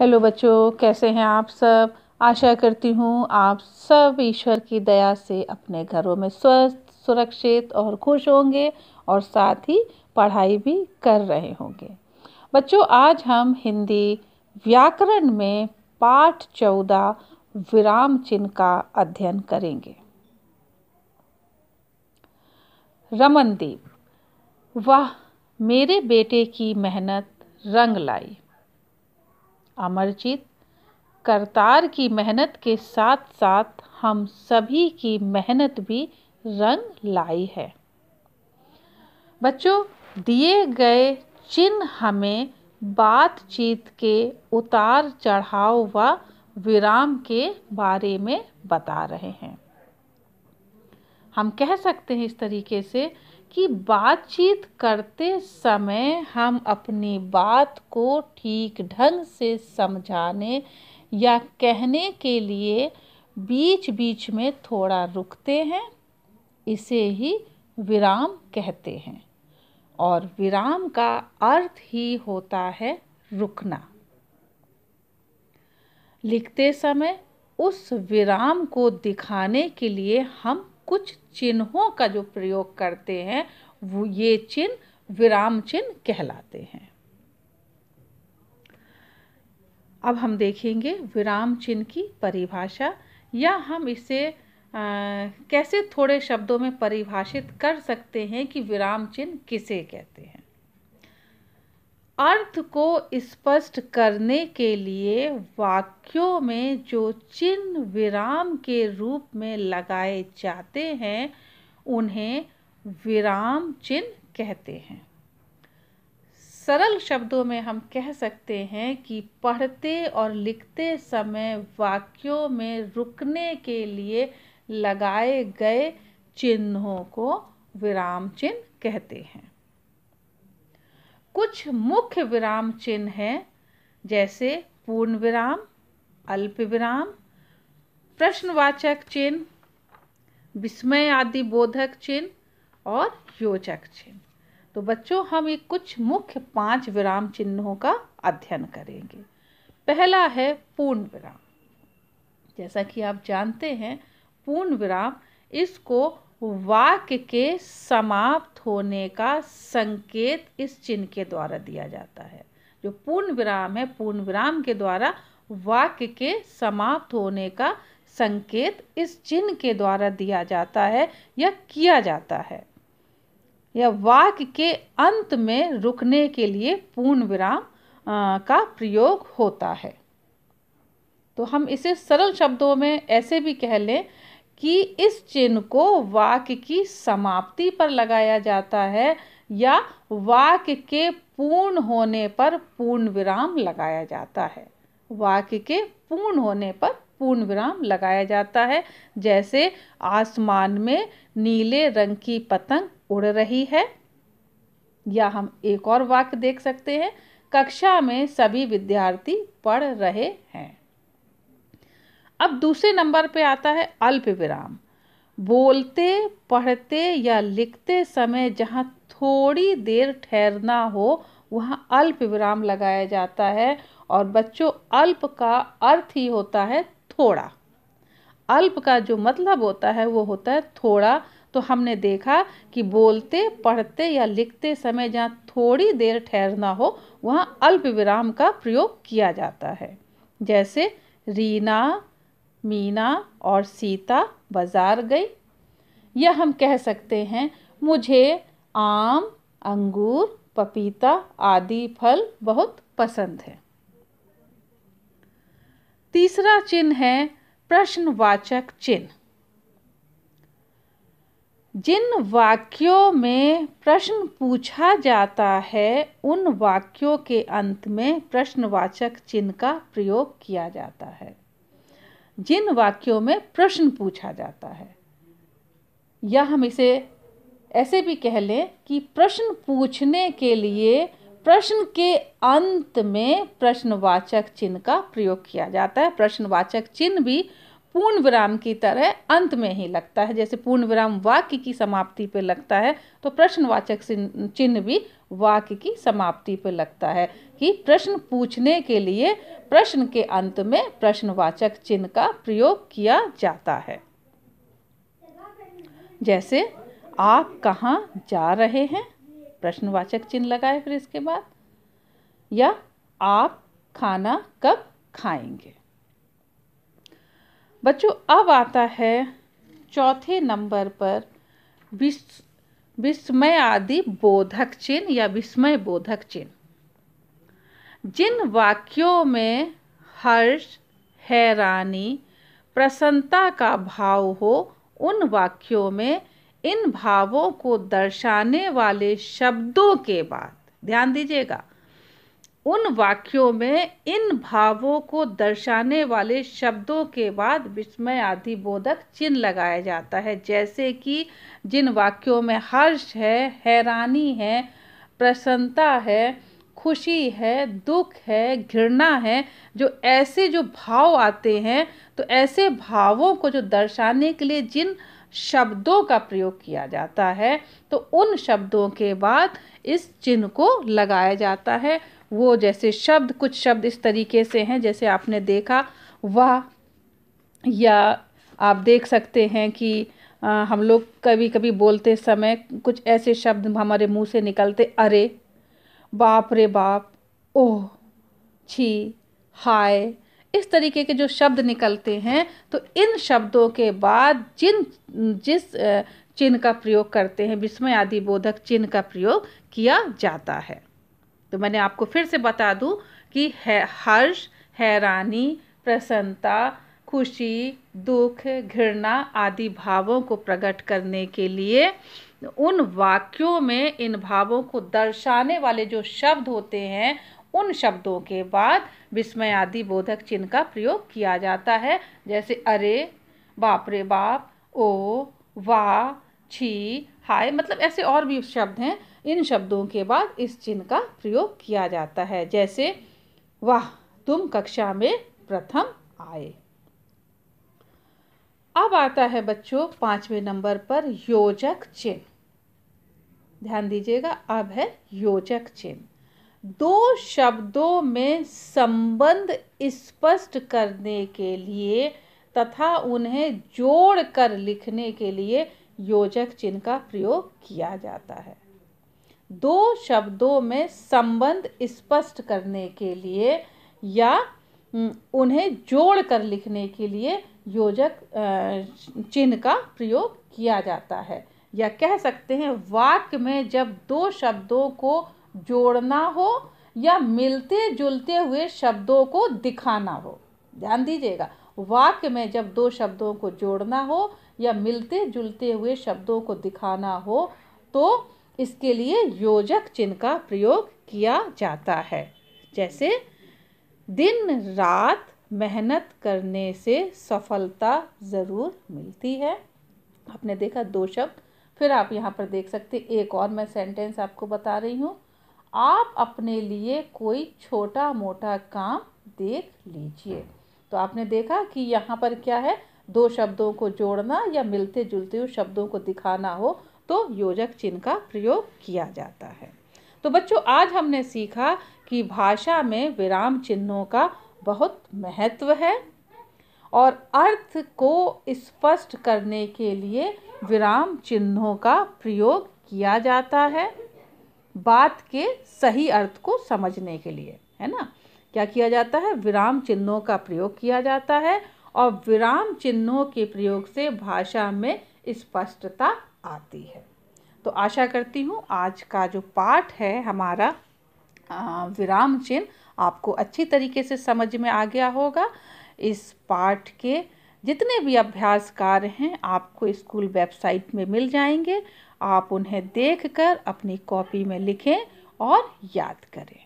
hello बच्चों कैसे हैं आप सब आशा करती हूँ आप सब ईश्वर की दया से अपने घरों में स्वस्थ सुरक्षित और खुश होंगे और साथ ही पढ़ाई भी कर रहे होंगे बच्चों आज हम हिंदी व्याकरण में पाठ चौदह विराम चिन्ह का अध्ययन करेंगे रमनदीप वह मेरे बेटे की मेहनत रंग लाई अमरजीत करतार की मेहनत के साथ साथ हम सभी की मेहनत भी रंग लाई है बच्चों दिए गए चिन्ह हमें बातचीत के उतार चढ़ाव व विराम के बारे में बता रहे हैं हम कह सकते हैं इस तरीके से कि बातचीत करते समय हम अपनी बात को ठीक ढंग से समझाने या कहने के लिए बीच बीच में थोड़ा रुकते हैं इसे ही विराम कहते हैं और विराम का अर्थ ही होता है रुकना लिखते समय उस विराम को दिखाने के लिए हम कुछ चिन्हों का जो प्रयोग करते हैं वो ये चिन्ह विराम चिन्ह कहलाते हैं अब हम देखेंगे विराम चिन्ह की परिभाषा या हम इसे आ, कैसे थोड़े शब्दों में परिभाषित कर सकते हैं कि विराम चिन्ह किसे कहते हैं अर्थ को स्पष्ट करने के लिए वाक्यों में जो चिन्ह विराम के रूप में लगाए जाते हैं उन्हें विराम चिन्ह कहते हैं सरल शब्दों में हम कह सकते हैं कि पढ़ते और लिखते समय वाक्यों में रुकने के लिए लगाए गए चिन्हों को विराम चिन्ह कहते हैं कुछ मुख्य विराम चिन्ह हैं जैसे पूर्ण विराम अल्प विराम प्रश्नवाचक चिन्ह विस्मय आदि बोधक चिन्ह और योजक चिन्ह तो बच्चों हम ये कुछ मुख्य पांच विराम चिन्हों का अध्ययन करेंगे पहला है पूर्ण विराम जैसा कि आप जानते हैं पूर्ण विराम इसको वाक्य के समाप्त होने का संकेत इस चिन्ह के द्वारा दिया जाता है जो पूर्ण विराम है पूर्ण विराम के द्वारा वाक्य के समाप्त होने का संकेत इस चिन्ह के द्वारा दिया जाता है या किया जाता है या वाक्य के अंत में रुकने के लिए पूर्ण विराम का प्रयोग होता है तो हम इसे सरल शब्दों में ऐसे भी कह लें कि इस चिन्ह को वाक्य की समाप्ति पर लगाया जाता है या वाक्य के पूर्ण होने पर पूर्ण विराम लगाया जाता है वाक्य के पूर्ण होने पर पूर्ण विराम लगाया जाता है जैसे आसमान में नीले रंग की पतंग उड़ रही है या हम एक और वाक्य देख सकते हैं कक्षा में सभी विद्यार्थी पढ़ रहे हैं अब दूसरे नंबर पे आता है अल्प विराम बोलते पढ़ते या लिखते समय जहाँ थोड़ी देर ठहरना हो वहाँ अल्प विराम लगाया जाता है और बच्चों अल्प का अर्थ ही होता है थोड़ा अल्प का जो मतलब होता है वो होता है थोड़ा तो हमने देखा कि बोलते पढ़ते या लिखते समय जहाँ थोड़ी देर ठहरना हो वहाँ अल्प विराम का प्रयोग किया जाता है जैसे रीना मीना और सीता बाज़ार गई यह हम कह सकते हैं मुझे आम अंगूर पपीता आदि फल बहुत पसंद है तीसरा चिन्ह है प्रश्नवाचक चिन्ह जिन वाक्यों में प्रश्न पूछा जाता है उन वाक्यों के अंत में प्रश्नवाचक चिन्ह का प्रयोग किया जाता है जिन वाक्यों में प्रश्न पूछा जाता है या हम इसे ऐसे भी कह लें कि प्रश्न पूछने के लिए प्रश्न के अंत में प्रश्नवाचक चिन्ह का प्रयोग किया जाता है प्रश्नवाचक चिन्ह भी पूर्ण विराम की तरह अंत में ही लगता है जैसे पूर्ण विराम वाक्य की समाप्ति पर लगता है तो प्रश्नवाचक चिन्ह भी वाक्य की समाप्ति पर लगता है कि प्रश्न पूछने के लिए प्रश्न के अंत में प्रश्नवाचक चिन्ह का प्रयोग किया जाता है जैसे आप कहाँ जा रहे हैं प्रश्नवाचक चिन्ह लगाए फिर इसके बाद या आप खाना कब खाएंगे बच्चों अब आता है चौथे नंबर पर विस्मय आदि बोधक चिन्ह या विस्मय बोधक चिन्ह जिन वाक्यों में हर्ष हैरानी प्रसन्नता का भाव हो उन वाक्यों में इन भावों को दर्शाने वाले शब्दों के बाद ध्यान दीजिएगा उन वाक्यों में इन भावों को दर्शाने वाले शब्दों के बाद विस्मय आदि बोधक चिन्ह लगाया जाता है जैसे कि जिन वाक्यों में हर्ष है हैरानी है प्रसन्नता है खुशी है दुख है घृणा है जो ऐसे जो भाव आते हैं तो ऐसे भावों को जो दर्शाने के लिए जिन शब्दों का प्रयोग किया जाता है तो उन शब्दों के बाद इस चिन्ह को लगाया जाता है वो जैसे शब्द कुछ शब्द इस तरीके से हैं जैसे आपने देखा वह या आप देख सकते हैं कि आ, हम लोग कभी कभी बोलते समय कुछ ऐसे शब्द हमारे मुंह से निकलते अरे बाप रे बाप ओह छी हाय इस तरीके के जो शब्द निकलते हैं तो इन शब्दों के बाद जिन जिस चिन्ह का प्रयोग करते हैं विस्मय आदि बोधक चिन्ह का प्रयोग किया जाता है तो मैंने आपको फिर से बता दूं कि है हर्ष हैरानी प्रसन्नता खुशी दुख घृणा आदि भावों को प्रकट करने के लिए उन वाक्यों में इन भावों को दर्शाने वाले जो शब्द होते हैं उन शब्दों के बाद विस्मय आदि बोधक चिन्ह का प्रयोग किया जाता है जैसे अरे बाप रे बाप ओ वाह छी हाय मतलब ऐसे और भी शब्द हैं इन शब्दों के बाद इस चिन्ह का प्रयोग किया जाता है जैसे वाह तुम कक्षा में प्रथम आए अब आता है बच्चों पांचवें नंबर पर योजक चिन्ह ध्यान दीजिएगा अब है योजक चिन्ह दो शब्दों में संबंध स्पष्ट करने के लिए तथा उन्हें जोड़कर लिखने के लिए योजक चिन्ह का प्रयोग किया जाता है दो शब्दों में संबंध स्पष्ट करने के लिए या उन्हें जोड़ कर लिखने के लिए योजक चिन्ह का प्रयोग किया जाता है या कह सकते हैं वाक्य में जब दो शब्दों को जोड़ना हो या मिलते जुलते हुए शब्दों को दिखाना हो ध्यान दीजिएगा वाक्य में जब दो शब्दों को जोड़ना हो या मिलते जुलते हुए शब्दों को दिखाना हो तो इसके लिए योजक चिन्ह का प्रयोग किया जाता है जैसे दिन रात मेहनत करने से सफलता ज़रूर मिलती है आपने देखा दो शब्द फिर आप यहाँ पर देख सकते एक और मैं सेंटेंस आपको बता रही हूँ आप अपने लिए कोई छोटा मोटा काम देख लीजिए तो आपने देखा कि यहाँ पर क्या है दो शब्दों को जोड़ना या मिलते जुलते हुए शब्दों को दिखाना हो तो योजक चिन्ह का प्रयोग किया जाता है तो बच्चों आज हमने सीखा कि भाषा में विराम चिन्हों का बहुत महत्व है और अर्थ को स्पष्ट करने के लिए विराम चिन्हों का प्रयोग किया जाता है बात के सही अर्थ को समझने के लिए है ना क्या किया जाता है विराम चिन्हों का प्रयोग किया जाता है और विराम चिन्हों के प्रयोग से भाषा में स्पष्टता आती है तो आशा करती हूँ आज का जो पाठ है हमारा विराम चिन्ह आपको अच्छी तरीके से समझ में आ गया होगा इस पाठ के जितने भी अभ्यास कार्य हैं आपको स्कूल वेबसाइट में मिल जाएंगे आप उन्हें देखकर अपनी कॉपी में लिखें और याद करें